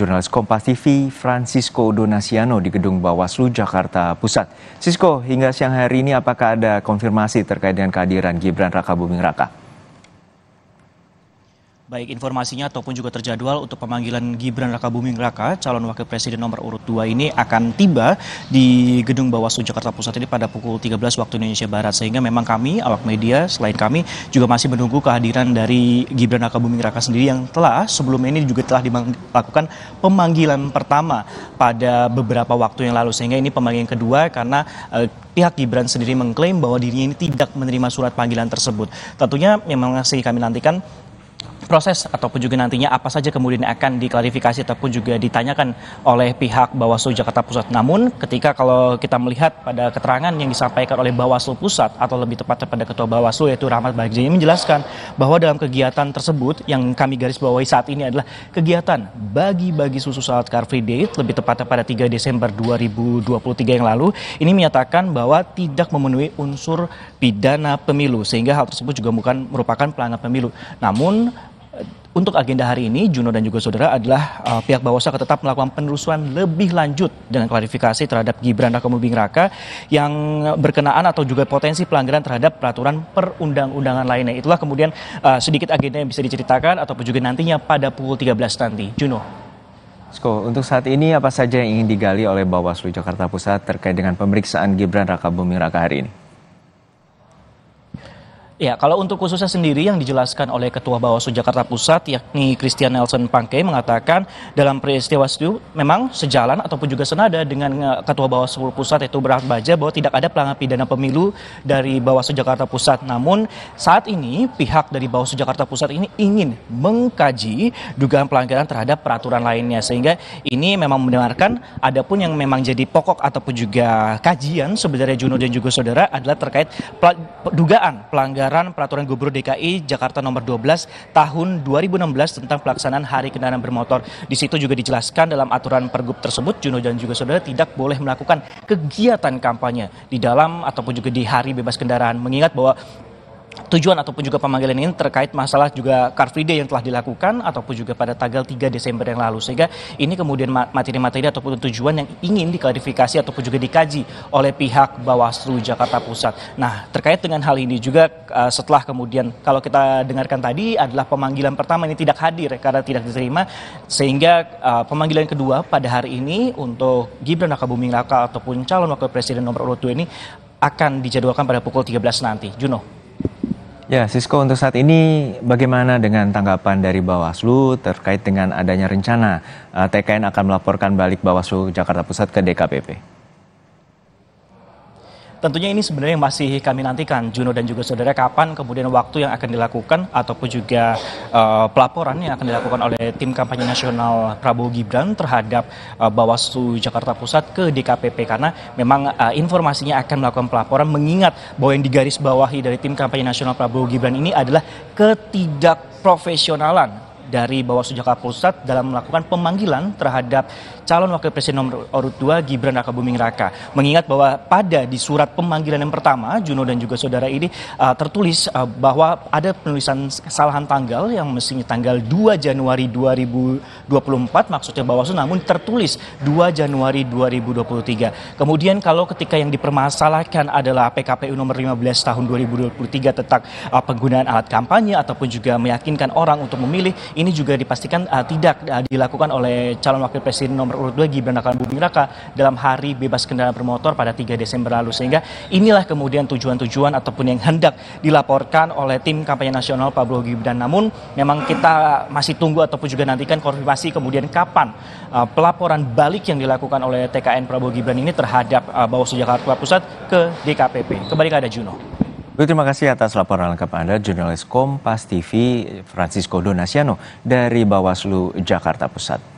jurnalis Kompas TV Francisco Donasiano di Gedung Bawaslu Jakarta Pusat. Sisko, hingga siang hari ini apakah ada konfirmasi terkait dengan kehadiran Gibran Raka Buming Raka? Baik informasinya ataupun juga terjadwal untuk pemanggilan Gibran Raka Buming Raka, calon wakil presiden nomor urut 2 ini akan tiba di gedung Bawaslu Jakarta Pusat ini pada pukul 13 waktu Indonesia Barat. Sehingga memang kami, awak media, selain kami juga masih menunggu kehadiran dari Gibran Raka Buming Raka sendiri yang telah sebelum ini juga telah dilakukan pemanggilan pertama pada beberapa waktu yang lalu. Sehingga ini pemanggilan kedua karena uh, pihak Gibran sendiri mengklaim bahwa dirinya ini tidak menerima surat panggilan tersebut. Tentunya memang masih kami nantikan proses ataupun juga nantinya apa saja kemudian akan diklarifikasi ataupun juga ditanyakan oleh pihak Bawaslu Jakarta Pusat. Namun ketika kalau kita melihat pada keterangan yang disampaikan oleh Bawaslu Pusat atau lebih tepatnya pada Ketua Bawaslu yaitu Rahmat Bagja ini menjelaskan bahwa dalam kegiatan tersebut yang kami garis bawahi saat ini adalah kegiatan bagi-bagi susu saat Car Free Day lebih tepatnya pada 3 Desember 2023 yang lalu ini menyatakan bahwa tidak memenuhi unsur pidana pemilu sehingga hal tersebut juga bukan merupakan pelanggaran pemilu. Namun untuk agenda hari ini, Juno dan juga saudara adalah uh, pihak Bawaslu tetap melakukan penelusuran lebih lanjut dengan klarifikasi terhadap Gibran Raka Mubing Raka yang berkenaan atau juga potensi pelanggaran terhadap peraturan perundang-undangan lainnya. Itulah kemudian uh, sedikit agenda yang bisa diceritakan ataupun juga nantinya pada pukul 13 nanti. Juno. Sko, untuk saat ini apa saja yang ingin digali oleh Bawaslu Jakarta Pusat terkait dengan pemeriksaan Gibran Raka Buming Raka hari ini? Ya, kalau untuk khususnya sendiri yang dijelaskan oleh Ketua Bawaslu Jakarta Pusat yakni Christian Nelson Pangke mengatakan dalam peristiwa itu memang sejalan ataupun juga senada dengan eh, Ketua Bawaslu Pusat yaitu berat Baja bahwa tidak ada pelanggar pidana pemilu dari Bawaslu Jakarta Pusat. Namun saat ini pihak dari Bawaslu Jakarta Pusat ini ingin mengkaji dugaan pelanggaran terhadap peraturan lainnya sehingga ini memang mendengarkan adapun yang memang jadi pokok ataupun juga kajian sebenarnya Juno dan juga saudara adalah terkait dugaan pelanggaran edaran peraturan Gubernur DKI Jakarta nomor 12 tahun 2016 tentang pelaksanaan Hari Kendaraan Bermotor. Di situ juga dijelaskan dalam aturan pergub tersebut Juno dan juga saudara tidak boleh melakukan kegiatan kampanye di dalam ataupun juga di hari bebas kendaraan mengingat bahwa tujuan ataupun juga pemanggilan ini terkait masalah juga Car Free Day yang telah dilakukan ataupun juga pada tanggal 3 Desember yang lalu sehingga ini kemudian materi-materi ataupun tujuan yang ingin diklarifikasi ataupun juga dikaji oleh pihak Bawaslu Jakarta Pusat. Nah, terkait dengan hal ini juga eh, setelah kemudian kalau kita dengarkan tadi adalah pemanggilan pertama ini tidak hadir karena tidak diterima sehingga eh, pemanggilan kedua pada hari ini untuk Gibran Rakabuming Raka ataupun calon wakil presiden nomor urut 2 ini akan dijadwalkan pada pukul 13 nanti. Juno. Ya, Sisko untuk saat ini bagaimana dengan tanggapan dari Bawaslu terkait dengan adanya rencana eh, TKN akan melaporkan balik Bawaslu Jakarta Pusat ke DKPP? Tentunya ini sebenarnya masih kami nantikan Juno dan juga saudara kapan kemudian waktu yang akan dilakukan ataupun juga uh, pelaporan yang akan dilakukan oleh tim kampanye nasional Prabowo Gibran terhadap uh, Bawaslu Jakarta Pusat ke DKPP karena memang uh, informasinya akan melakukan pelaporan mengingat bahwa yang digaris bawahi dari tim kampanye nasional Prabowo Gibran ini adalah ketidakprofesionalan dari Bawaslu Jakarta Pusat dalam melakukan pemanggilan terhadap calon wakil presiden nomor urut 2 Gibran Raka Buming Raka. Mengingat bahwa pada di surat pemanggilan yang pertama Juno dan juga saudara ini uh, tertulis uh, bahwa ada penulisan kesalahan tanggal yang mestinya tanggal 2 Januari 2024 maksudnya Bawaslu namun tertulis 2 Januari 2023. Kemudian kalau ketika yang dipermasalahkan adalah PKPU nomor 15 tahun 2023 tentang uh, penggunaan alat kampanye ataupun juga meyakinkan orang untuk memilih ini juga dipastikan uh, tidak uh, dilakukan oleh calon wakil presiden nomor urut 2 Gibran Raka Buming Raka dalam hari bebas kendaraan bermotor pada 3 Desember lalu sehingga inilah kemudian tujuan-tujuan ataupun yang hendak dilaporkan oleh tim kampanye nasional Pablo Gibran namun memang kita masih tunggu ataupun juga nantikan konfirmasi kemudian kapan uh, pelaporan balik yang dilakukan oleh TKN Prabowo Gibran ini terhadap uh, Bawaslu Jakarta Pusat ke DKPP kembali ke ada Juno terima kasih atas laporan lengkap Anda, jurnalis Kompas TV Francisco Donasiano dari Bawaslu Jakarta Pusat.